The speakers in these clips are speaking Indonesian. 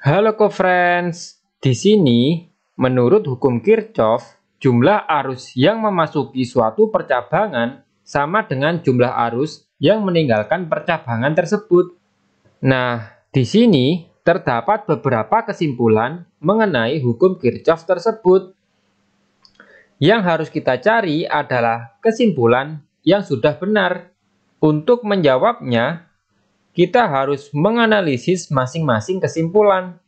Halo co-friends, di sini menurut hukum Kirchhoff, jumlah arus yang memasuki suatu percabangan sama dengan jumlah arus yang meninggalkan percabangan tersebut. Nah, di sini terdapat beberapa kesimpulan mengenai hukum Kirchhoff tersebut. Yang harus kita cari adalah kesimpulan yang sudah benar. Untuk menjawabnya, kita harus menganalisis masing-masing kesimpulan.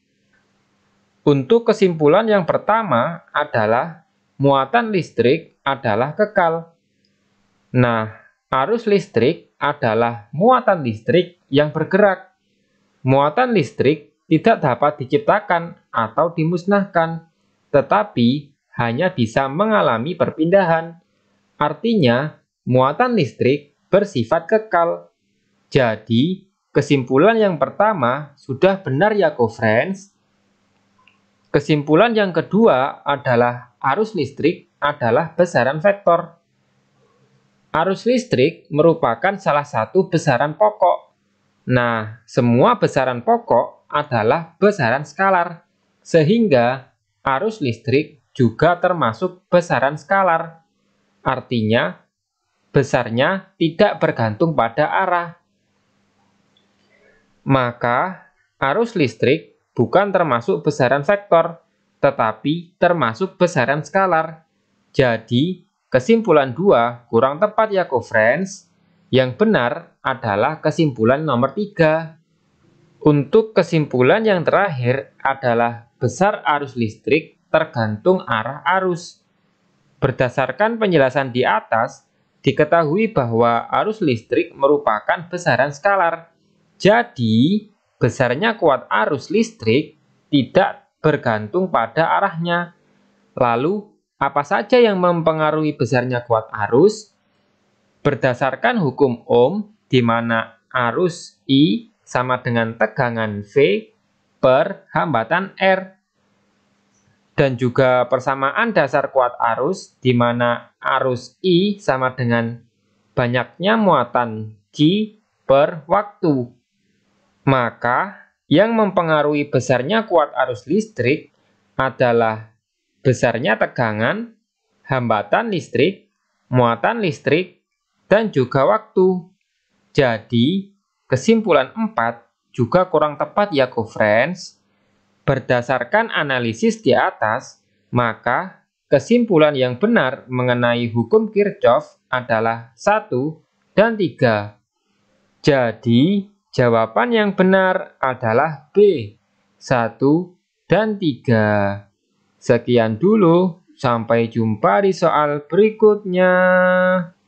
Untuk kesimpulan yang pertama adalah muatan listrik adalah kekal. Nah, arus listrik adalah muatan listrik yang bergerak. Muatan listrik tidak dapat diciptakan atau dimusnahkan, tetapi hanya bisa mengalami perpindahan. Artinya, muatan listrik bersifat kekal. Jadi, Kesimpulan yang pertama, sudah benar ya co-friends. Kesimpulan yang kedua adalah arus listrik adalah besaran vektor. Arus listrik merupakan salah satu besaran pokok. Nah, semua besaran pokok adalah besaran skalar, sehingga arus listrik juga termasuk besaran skalar. Artinya, besarnya tidak bergantung pada arah, maka arus listrik bukan termasuk besaran vektor, tetapi termasuk besaran skalar. Jadi, kesimpulan 2 kurang tepat ya, co-friends. Yang benar adalah kesimpulan nomor 3. Untuk kesimpulan yang terakhir adalah besar arus listrik tergantung arah arus. Berdasarkan penjelasan di atas, diketahui bahwa arus listrik merupakan besaran skalar jadi, besarnya kuat arus listrik tidak bergantung pada arahnya. Lalu, apa saja yang mempengaruhi besarnya kuat arus? Berdasarkan hukum Ohm, di mana arus I sama dengan tegangan V per hambatan R. Dan juga persamaan dasar kuat arus, di mana arus I sama dengan banyaknya muatan G per waktu. Maka yang mempengaruhi besarnya kuat arus listrik adalah besarnya tegangan, hambatan listrik, muatan listrik, dan juga waktu. Jadi, kesimpulan 4 juga kurang tepat ya, co friends. Berdasarkan analisis di atas, maka kesimpulan yang benar mengenai hukum Kirchhoff adalah satu dan tiga. Jadi, Jawaban yang benar adalah B, 1 dan 3. Sekian dulu, sampai jumpa di soal berikutnya.